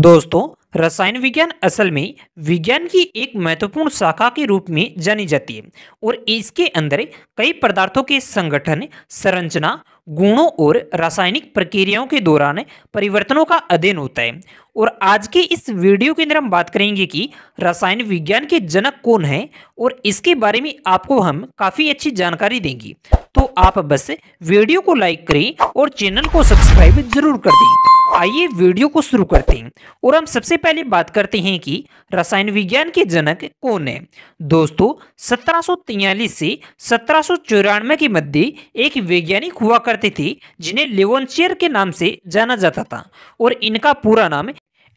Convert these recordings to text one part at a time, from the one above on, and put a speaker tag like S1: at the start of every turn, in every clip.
S1: दोस्तों रसायन विज्ञान असल में विज्ञान की एक महत्वपूर्ण शाखा के रूप में जानी जाती है और इसके अंदर कई पदार्थों के संगठन संरचना गुणों और रासायनिक प्रक्रियाओं के दौरान परिवर्तनों का अध्ययन होता है और आज के इस वीडियो के अंदर हम बात करेंगे कि रसायन विज्ञान के जनक कौन है और इसके बारे में आपको हम काफ़ी अच्छी जानकारी देंगे तो आप बस वीडियो को लाइक करें और चैनल को सब्सक्राइब जरूर कर दें आइए वीडियो को शुरू करते हैं और हम सबसे पहले बात करते हैं कि रसायन विज्ञान के जनक कौन है दोस्तों 1743 से सत्रह के मध्य एक वैज्ञानिक हुआ करते थे जिन्हें लेवोनशियर के नाम से जाना जाता था और इनका पूरा नाम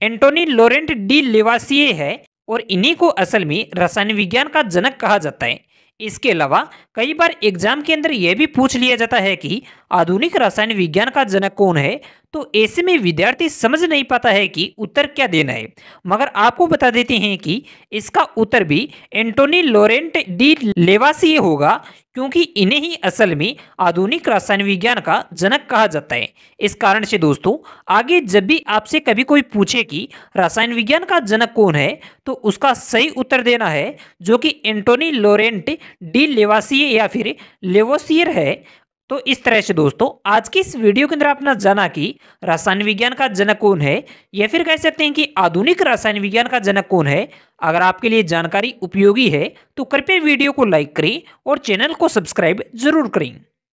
S1: एंटोनी लोरेंट डी लेवासिए है और इन्हीं को असल में रसायन विज्ञान का जनक कहा जाता है इसके अलावा कई बार एग्जाम के अंदर यह भी पूछ लिया जाता है कि आधुनिक रसायन विज्ञान का जनक कौन है तो ऐसे में विद्यार्थी समझ नहीं पाता है कि उत्तर क्या देना है मगर आपको बता देते हैं कि इसका उत्तर भी एंटोनी लोरेंट डी लेवासी होगा क्योंकि इन्हें ही असल में आधुनिक रसायन विज्ञान का जनक कहा जाता है इस कारण से दोस्तों आगे जब भी आपसे कभी कोई पूछे कि रसायन विज्ञान का जनक कौन है तो उसका सही उत्तर देना है जो कि एंटोनी लोरेंट डी लेवासी या फिर लेवोसियर है तो इस तरह से दोस्तों आज की इस वीडियो के अंदर आपने जाना कि रसायन विज्ञान का जनक कौन है या फिर कह सकते हैं कि आधुनिक रसायन विज्ञान का जनक कौन है अगर आपके लिए जानकारी उपयोगी है तो कृपया वीडियो को लाइक करें और चैनल को सब्सक्राइब जरूर करें